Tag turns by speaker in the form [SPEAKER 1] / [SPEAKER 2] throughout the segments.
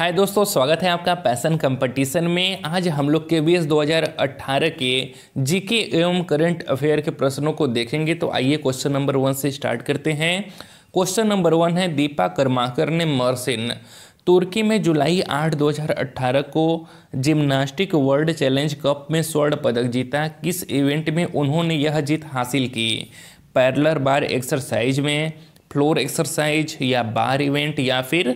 [SPEAKER 1] हाय दोस्तों स्वागत है आपका पैसन कंपटीशन में आज हम लोग के बी 2018 के जीके एवं करंट अफेयर के प्रश्नों को देखेंगे तो आइए क्वेश्चन नंबर वन से स्टार्ट करते हैं क्वेश्चन नंबर वन है दीपा कर्माकर ने मर्सिन तुर्की में जुलाई 8 2018 को जिम्नास्टिक वर्ल्ड चैलेंज कप में स्वर्ण पदक जीता किस इवेंट में उन्होंने यह जीत हासिल की पैरलर बार एक्सरसाइज में फ्लोर एक्सरसाइज या बार इवेंट या फिर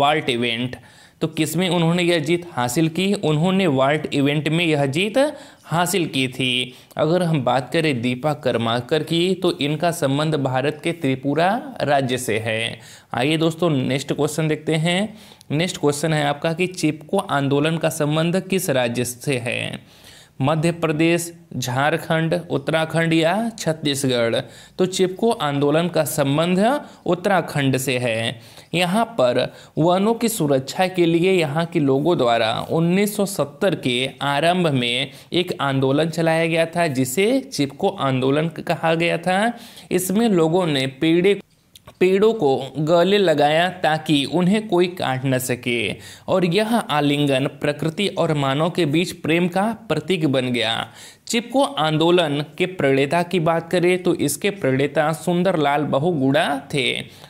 [SPEAKER 1] वाल्ट इवेंट तो किसमें उन्होंने यह जीत हासिल की उन्होंने वाल्ट इवेंट में यह जीत हासिल की थी अगर हम बात करें दीपा कर्माकर की तो इनका संबंध भारत के त्रिपुरा राज्य से है आइए दोस्तों नेक्स्ट क्वेश्चन देखते हैं नेक्स्ट क्वेश्चन है आपका कि चिपको आंदोलन का संबंध किस राज्य से है मध्य प्रदेश झारखंड उत्तराखंड या छत्तीसगढ़ तो चिपको आंदोलन का संबंध उत्तराखंड से है यहाँ पर वनों की सुरक्षा के लिए यहाँ के लोगों द्वारा 1970 के आरंभ में एक आंदोलन चलाया गया था जिसे चिपको आंदोलन कहा गया था इसमें लोगों ने पेड़े पेड़ों को गले लगाया ताकि उन्हें कोई काट न सके और यह आलिंगन प्रकृति और मानव के बीच प्रेम का प्रतीक बन गया चिपको आंदोलन के प्रणेता की बात करें तो इसके प्रणेता सुंदरलाल बहुगुड़ा थे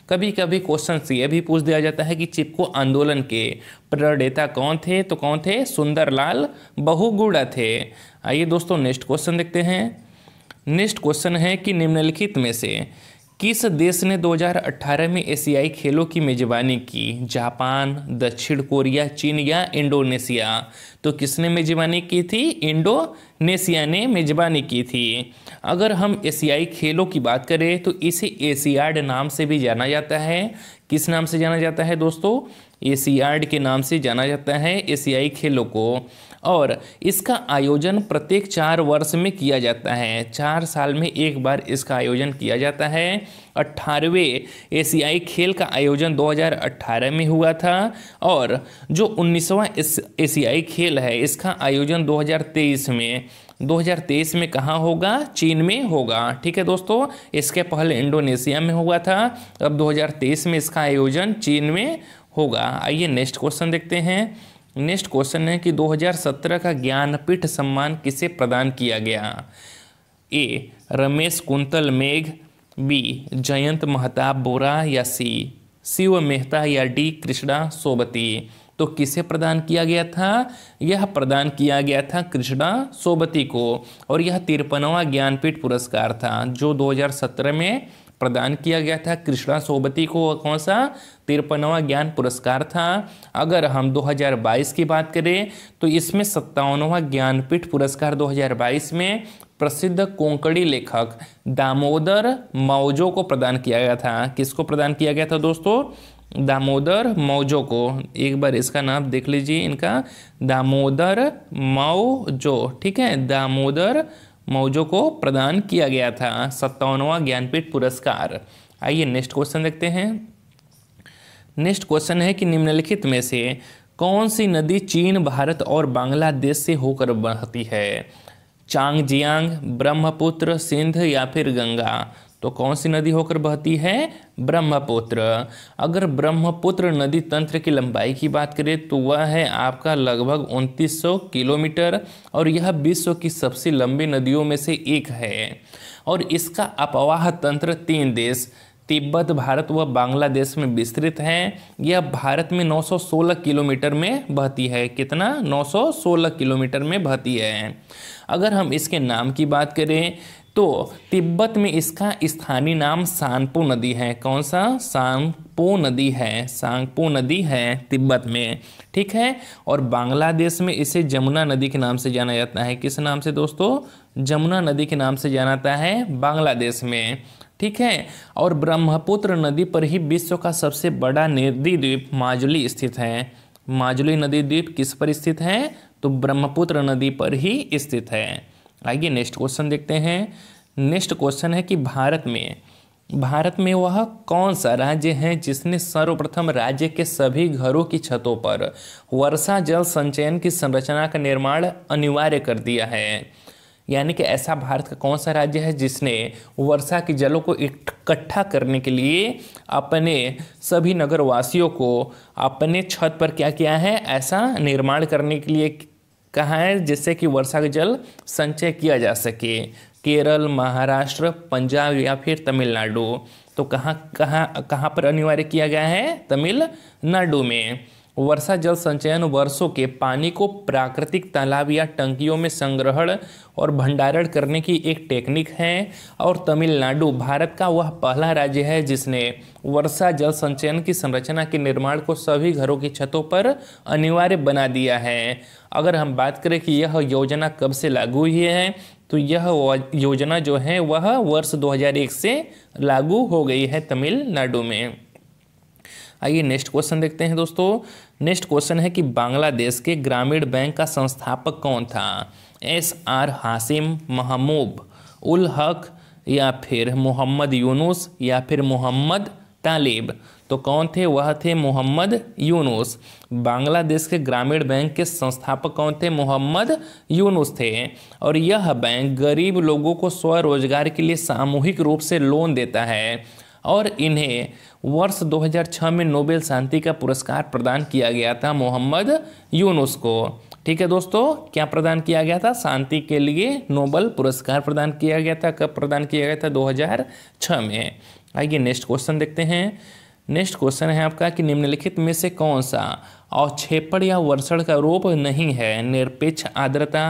[SPEAKER 1] कभी कभी क्वेश्चन से यह भी पूछ दिया जाता है कि चिपको आंदोलन के प्रणेता कौन थे तो कौन थे सुंदरलाल बहुगुड़ा थे आइए दोस्तों नेक्स्ट क्वेश्चन देखते हैं नेक्स्ट क्वेश्चन है कि निम्नलिखित में से किस देश ने 2018 में एशियाई खेलों की मेजबानी की जापान दक्षिण कोरिया चीन या इंडोनेशिया तो किसने मेजबानी की थी इंडोनेशिया ने मेजबानी की थी अगर हम एशियाई खेलों की बात करें तो इसे एशियाड नाम से भी जाना जाता है किस नाम से जाना जाता है दोस्तों एशियाड के नाम से जाना जाता है एशियाई खेलों को और इसका आयोजन प्रत्येक चार वर्ष में किया जाता है चार साल में एक बार इसका आयोजन किया जाता है अट्ठारहवें एशियाई खेल का आयोजन 2018 में हुआ था और जो उन्नीसवा एशियाई खेल है इसका आयोजन 2023 में 2023 में कहाँ होगा चीन में होगा ठीक है दोस्तों इसके पहले इंडोनेशिया में हुआ था अब 2023 में इसका आयोजन चीन में होगा आइए नेक्स्ट क्वेश्चन देखते हैं नेक्स्ट क्वेश्चन है कि 2017 का ज्ञानपीठ सम्मान किसे प्रदान किया गया ए रमेश कुंतल मेघ बी जयंत महताब बोरा या सी शिव मेहता या डी कृष्णा सोबती तो किसे प्रदान किया गया था यह प्रदान किया गया था कृष्णा सोबती को और यह तिरपनवा ज्ञानपीठ पुरस्कार था जो 2017 में प्रदान किया गया था कृष्णा सोबती को कौन सा तिरपनवा ज्ञान पुरस्कार था अगर हम 2022 की बात करें तो इसमें सत्तावनवा ज्ञानपीठ पुरस्कार 2022 में प्रसिद्ध कोंकणी लेखक दामोदर मौजो को प्रदान किया गया था किसको प्रदान किया गया था दोस्तों दामोदर मौजो को एक बार इसका नाम देख लीजिए इनका दामोदर मौजो ठीक है दामोदर मौजों को प्रदान किया गया था सत्तावनवा ज्ञानपीठ पुरस्कार आइए नेक्स्ट क्वेश्चन देखते हैं नेक्स्ट क्वेश्चन है कि निम्नलिखित में से कौन सी नदी चीन भारत और बांग्लादेश से होकर बहती है चांगजियांग ब्रह्मपुत्र सिंध या फिर गंगा तो कौन सी नदी होकर बहती है ब्रह्मपुत्र अगर ब्रह्मपुत्र नदी तंत्र की लंबाई की बात करें तो वह है आपका लगभग 2900 किलोमीटर और यह विश्व की सबसे लंबी नदियों में से एक है और इसका अपवाह तंत्र तीन देश तिब्बत भारत व बांग्लादेश में विस्तृत है यह भारत में 916 किलोमीटर में बहती है कितना 916 किलोमीटर में बहती है अगर हम इसके नाम की बात करें तो तिब्बत में इसका स्थानीय नाम सांगपो नदी है कौन सा सांगपो नदी है सांगपो नदी है तिब्बत में ठीक है और बांग्लादेश में इसे जमुना नदी के नाम से जाना जाता है किस नाम से दोस्तों जमुना नदी के नाम से जाना जाता है बांग्लादेश में ठीक है और ब्रह्मपुत्र नदी पर ही विश्व का सबसे बड़ा नदी द्वीप माजुली स्थित है माजुली नदी द्वीप किस पर स्थित है तो ब्रह्मपुत्र नदी पर ही स्थित है आइए नेक्स्ट क्वेश्चन देखते हैं नेक्स्ट क्वेश्चन है कि भारत में भारत में वह कौन सा राज्य है जिसने सर्वप्रथम राज्य के सभी घरों की छतों पर वर्षा जल संचयन की संरचना का निर्माण अनिवार्य कर दिया है यानी कि ऐसा भारत का कौन सा राज्य है जिसने वर्षा के जलों को इकट्ठा करने के लिए अपने सभी नगरवासियों को अपने छत पर क्या किया है ऐसा निर्माण करने के लिए कहाँ है जिससे कि वर्षा का जल संचय किया जा सके केरल महाराष्ट्र पंजाब या फिर तमिलनाडु तो कहाँ कहाँ कहाँ पर अनिवार्य किया गया है तमिलनाडु में वर्षा जल संचयन वर्षों के पानी को प्राकृतिक तालाब या टंकियों में संग्रहण और भंडारण करने की एक टेक्निक है और तमिलनाडु भारत का वह पहला राज्य है जिसने वर्षा जल संचयन की संरचना के निर्माण को सभी घरों की छतों पर अनिवार्य बना दिया है अगर हम बात करें कि यह योजना कब से लागू हुई है तो यह योजना जो है वह वर्ष 2001 से लागू हो गई है तमिलनाडु में आइए नेक्स्ट क्वेश्चन देखते हैं दोस्तों नेक्स्ट क्वेश्चन है कि बांग्लादेश के ग्रामीण बैंक का संस्थापक कौन था एस आर हासिम महमूब उल हक या फिर मोहम्मद यूनुस या फिर मोहम्मद तालिब तो कौन थे वह थे मोहम्मद यूनुस बांग्लादेश के ग्रामीण बैंक के संस्थापक कौन थे मोहम्मद यूनुस थे और यह बैंक गरीब लोगों को स्वरोजगार के लिए सामूहिक रूप से लोन देता है और इन्हें वर्ष 2006 में नोबेल शांति का पुरस्कार प्रदान किया गया था मोहम्मद यूनुस को ठीक है दोस्तों क्या प्रदान किया गया था शांति के लिए नोबेल पुरस्कार प्रदान किया गया था कब प्रदान किया गया था 2006 में आइए नेक्स्ट क्वेश्चन देखते हैं नेक्स्ट क्वेश्चन है आपका कि निम्नलिखित में से कौन सा अवक्षेपण या वर्षण का रूप नहीं है निरपेक्ष आर्द्रता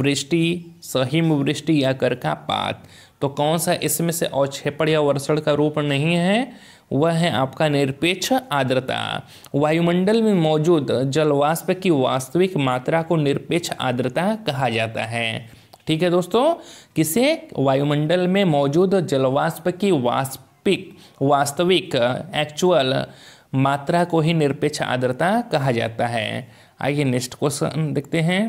[SPEAKER 1] वृष्टि सहिम वृष्टि या करका पात तो कौन सा इसमें से अवक्षेपण या वर्षण का रूप नहीं है वह है आपका निरपेक्ष आर्द्रता वायुमंडल में मौजूद जलवाष्प की वास्तविक मात्रा को निरपेक्ष आर्द्रता कहा जाता है ठीक है दोस्तों किसे वायुमंडल में मौजूद जलवाष्प की वास्तविक वास्तविक एक्चुअल मात्रा को ही निरपेक्ष आर्द्रता कहा जाता है आइए नेक्स्ट क्वेश्चन देखते हैं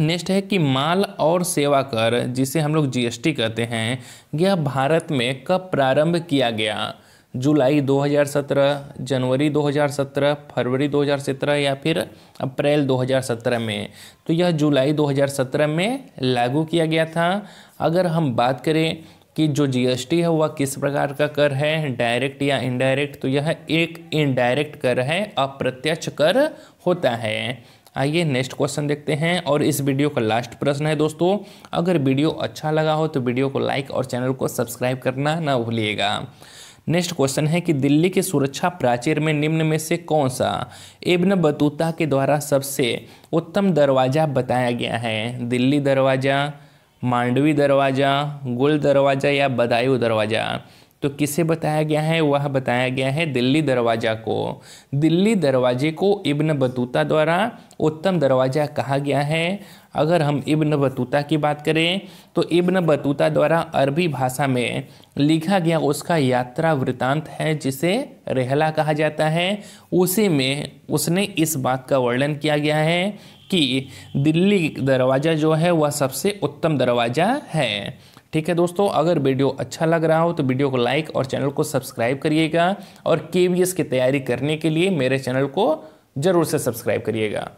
[SPEAKER 1] नेक्स्ट है कि माल और सेवा कर जिसे हम लोग जीएसटी कहते हैं यह भारत में कब प्रारंभ किया गया जुलाई 2017 जनवरी 2017 फरवरी 2017 या फिर अप्रैल 2017 में तो यह जुलाई 2017 में लागू किया गया था अगर हम बात करें कि जो जीएसटी है वह किस प्रकार का कर है डायरेक्ट या इनडायरेक्ट तो यह एक इनडायरेक्ट कर है अप्रत्यक्ष कर होता है आइए नेक्स्ट क्वेश्चन देखते हैं और इस वीडियो का लास्ट प्रश्न है दोस्तों अगर वीडियो अच्छा लगा हो तो वीडियो को लाइक और चैनल को सब्सक्राइब करना ना भूलिएगा नेक्स्ट क्वेश्चन है कि दिल्ली के सुरक्षा प्राचीर में निम्न में से कौन सा इब्न बतूता के द्वारा सबसे उत्तम दरवाज़ा बताया गया है दिल्ली दरवाज़ा मांडवी दरवाज़ा गुल दरवाज़ा या बदायूं दरवाज़ा तो किसे बताया गया है वह बताया गया है दिल्ली दरवाज़ा को दिल्ली दरवाजे को इब्न बतूता द्वारा उत्तम दरवाज़ा कहा गया है अगर हम इब्न बतूता की बात करें तो इब्न बतूता द्वारा अरबी भाषा में लिखा गया उसका यात्रा वृतांत है जिसे रेहला कहा जाता है उसी में उसने इस बात का वर्णन किया गया है कि दिल्ली दरवाज़ा जो है वह सबसे उत्तम दरवाज़ा है ठीक है दोस्तों अगर वीडियो अच्छा लग रहा हो तो वीडियो को लाइक और चैनल को सब्सक्राइब करिएगा और के की तैयारी करने के लिए मेरे चैनल को ज़रूर से सब्सक्राइब करिएगा